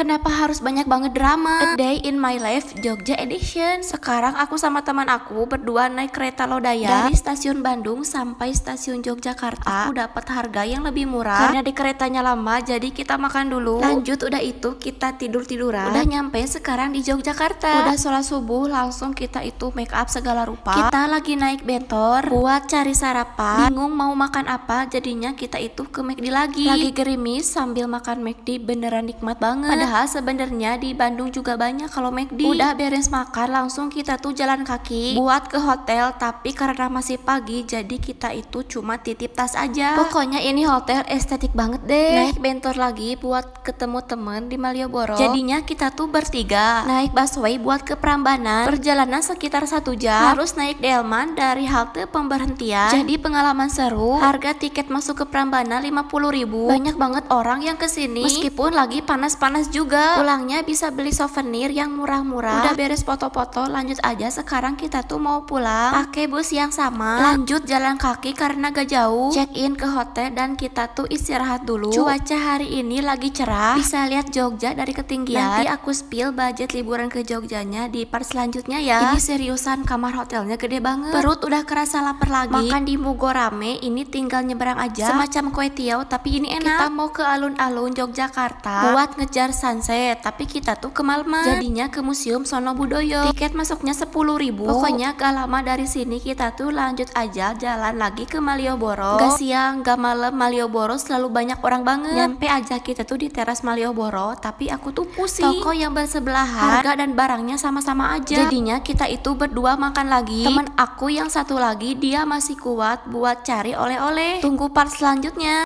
Kenapa harus banyak banget drama? A Day in My Life Jogja Edition. Sekarang aku sama teman aku berdua naik kereta Lodaya dari stasiun Bandung sampai stasiun Yogyakarta. Aku dapat harga yang lebih murah karena di keretanya lama jadi kita makan dulu. Lanjut udah itu kita tidur-tiduran. Udah nyampe sekarang di Yogyakarta. Udah sholat subuh langsung kita itu make up segala rupa. Kita lagi naik bentor buat cari sarapan. Bingung mau makan apa jadinya kita itu ke McD lagi. Lagi gerimis sambil makan McD beneran nikmat banget. Padahal Padahal sebenarnya di Bandung juga banyak kalau McD. E Udah beres makan langsung kita tuh jalan kaki buat ke hotel tapi karena masih pagi jadi kita itu cuma titip tas aja. Pokoknya ini hotel estetik banget deh. Naik bentor lagi buat ketemu temen di Malioboro. Jadinya kita tuh bertiga naik busway buat ke Prambanan. Perjalanan sekitar satu jam. Harus naik delman dari halte pemberhentian. Jadi pengalaman seru. Harga tiket masuk ke Prambanan 50 ribu. Banyak banget orang yang kesini meskipun lagi panas-panas juga. Pulangnya bisa beli souvenir yang murah-murah. Udah beres foto-foto, lanjut aja sekarang kita tuh mau pulang. Pakai bus yang sama. Lanjut jalan kaki karena gak jauh. Check in ke hotel dan kita tuh istirahat dulu. Cuaca hari ini lagi cerah. Bisa lihat Jogja dari ketinggian. Nanti aku spill budget liburan ke Jogjanya di part selanjutnya ya. Ini seriusan kamar hotelnya gede banget. Perut udah kerasa lapar lagi. Makan di Mugorame ini tinggal nyebrang aja. Semacam kue tiaw tapi ini enak. Kita mau ke alun-alun Yogyakarta buat ngejar sunset, tapi kita tuh kemalaman. Jadinya ke Museum Sono Budoyo. Tiket masuknya 10 Pokoknya gak lama dari sini kita tuh lanjut aja jalan lagi ke Malioboro. Gak siang, gak malam Malioboro selalu banyak orang banget. Nyampe aja kita tuh di teras Malioboro, tapi aku tuh pusing. Toko yang bersebelahan, harga dan barangnya sama-sama aja. Jadinya kita itu berdua makan lagi. Temen aku yang satu lagi dia masih kuat buat cari oleh-oleh. Tunggu part selanjutnya.